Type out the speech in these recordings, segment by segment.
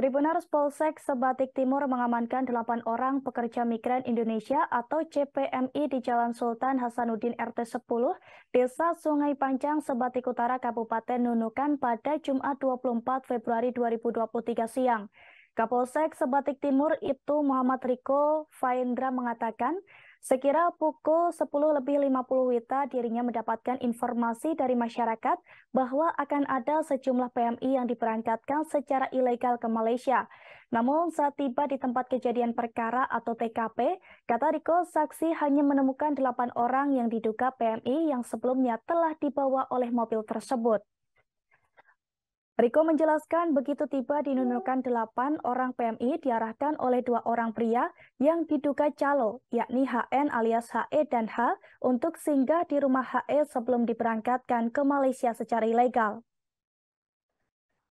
Tribunars Polsek Sebatik Timur mengamankan 8 orang pekerja migran Indonesia atau CPMI di Jalan Sultan Hasanuddin RT 10, Desa Sungai Panjang, Sebatik Utara, Kabupaten Nunukan pada Jumat 24 Februari 2023 siang. Kapolsek Sebatik Timur itu Muhammad Riko Faindra mengatakan, sekira pukul 10 lebih 50 Wita dirinya mendapatkan informasi dari masyarakat bahwa akan ada sejumlah PMI yang diperangkatkan secara ilegal ke Malaysia. Namun saat tiba di tempat kejadian perkara atau TKP, kata Riko saksi hanya menemukan 8 orang yang diduga PMI yang sebelumnya telah dibawa oleh mobil tersebut. Riko menjelaskan begitu tiba di Nunukan 8, orang PMI diarahkan oleh dua orang pria yang diduga calo, yakni HN alias HE dan H, untuk singgah di rumah HE sebelum diberangkatkan ke Malaysia secara ilegal.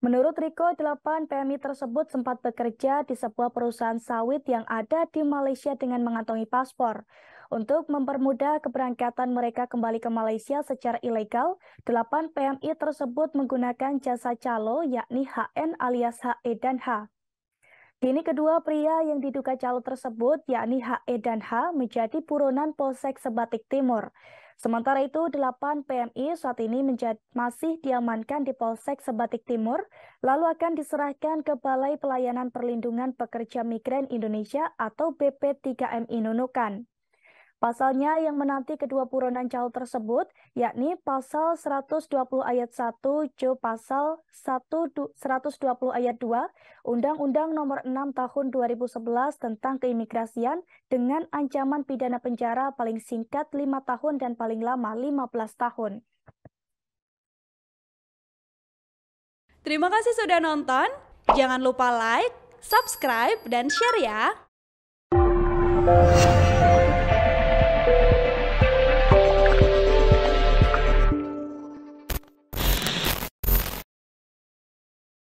Menurut Riko, 8 PMI tersebut sempat bekerja di sebuah perusahaan sawit yang ada di Malaysia dengan mengantongi paspor. Untuk mempermudah keberangkatan mereka kembali ke Malaysia secara ilegal, delapan PMI tersebut menggunakan jasa calo yakni HN alias HE dan H. Kini kedua pria yang diduga calo tersebut yakni HE dan H menjadi buronan Polsek Sebatik Timur. Sementara itu, delapan PMI saat ini menjadi, masih diamankan di Polsek Sebatik Timur, lalu akan diserahkan ke Balai Pelayanan Perlindungan Pekerja Migran Indonesia atau BP3M Inunukan. Pasalnya yang menanti kedua buronan calon tersebut yakni pasal 120 ayat 1 Jo pasal 120 ayat 2 Undang-Undang Nomor 6 Tahun 2011 tentang keimigrasian dengan ancaman pidana penjara paling singkat 5 tahun dan paling lama 15 tahun. Terima kasih sudah nonton. Jangan lupa like, subscribe, dan share ya.